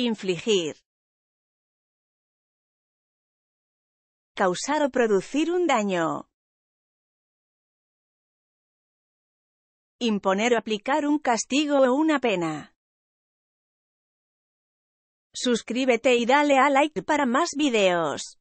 Infligir. Causar o producir un daño. Imponer o aplicar un castigo o una pena. Suscríbete y dale a like para más videos.